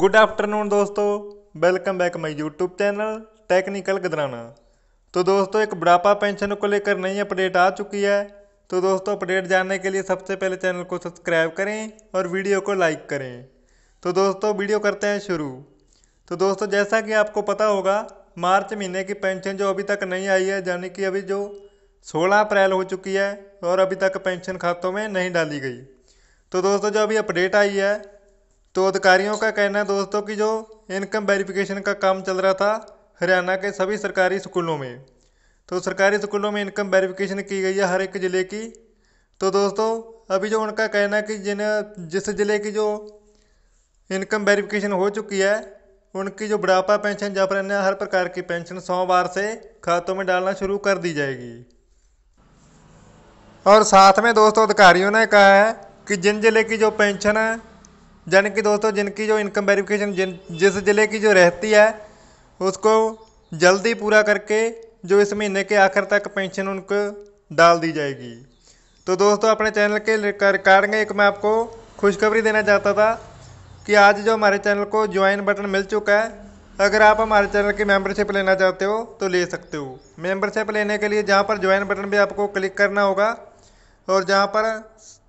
good afternoon दोस्तों welcome back my YouTube channel technical गदराना तो दोस्तों एक बुढ़ापा पेंशन को लेकर नई अपडेट आ चुकी है तो दोस्तों अपडेट जानने के लिए सबसे पहले चैनल को सब्सक्राइब करें और वीडियो को लाइक करें तो दोस्तों वीडियो करते हैं शुरू तो दोस्तों जैसा कि आपको पता होगा मार्च महीने की पेंशन जो अभी तक नहीं आई है यानी कि अभी जो सोलह अप्रैल हो चुकी है और अभी तक पेंशन खातों में नहीं डाली गई तो दोस्तों जो अभी अपडेट आई है तो अधिकारियों का कहना है दोस्तों कि जो इनकम वेरिफिकेशन का काम चल रहा था हरियाणा के सभी सरकारी स्कूलों में तो सरकारी स्कूलों में इनकम वेरिफिकेशन की गई है हर एक ज़िले की तो दोस्तों अभी जो उनका कहना है कि जिन जिस ज़िले की जो इनकम वेरिफिकेशन हो चुकी है उनकी जो बुढ़ापा पेंशन जब रहने हर प्रकार की पेंशन सोमवार से खातों में डालना शुरू कर दी जाएगी और साथ में दोस्तों अधिकारियों ने कहा है कि जिन जिले की जो पेंशन है यानी कि दोस्तों जिनकी जो इनकम वेरिफिकेशन जिन जिस ज़िले की जो रहती है उसको जल्दी पूरा करके जो इस महीने के आखिर तक पेंशन उनको डाल दी जाएगी तो दोस्तों अपने चैनल के रिकॉर्डिंग एक मैं आपको खुशखबरी देना चाहता था कि आज जो हमारे चैनल को ज्वाइन बटन मिल चुका है अगर आप हमारे चैनल की मेंबरशिप लेना चाहते हो तो ले सकते हो मेंबरशिप लेने के लिए जहाँ पर ज्वाइन बटन भी आपको क्लिक करना होगा और जहाँ पर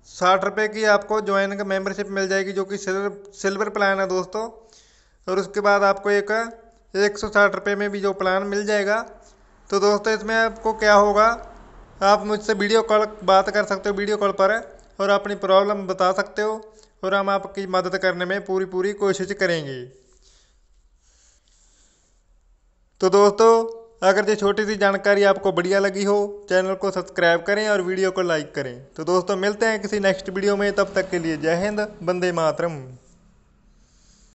साठ रुपये की आपको ज्वाइन का मेंबरशिप मिल जाएगी जो कि सिल्वर सिल्वर प्लान है दोस्तों और उसके बाद आपको एक एक सौ साठ रुपये में भी जो प्लान मिल जाएगा तो दोस्तों इसमें आपको क्या होगा आप मुझसे वीडियो कॉल बात कर सकते हो वीडियो कॉल पर और अपनी प्रॉब्लम बता सकते हो और हम आपकी मदद करने में पूरी पूरी कोशिश करेंगे तो दोस्तों अगर ये छोटी सी जानकारी आपको बढ़िया लगी हो चैनल को सब्सक्राइब करें और वीडियो को लाइक करें तो दोस्तों मिलते हैं किसी नेक्स्ट वीडियो में तब तक के लिए जय हिंद बंदे मातरम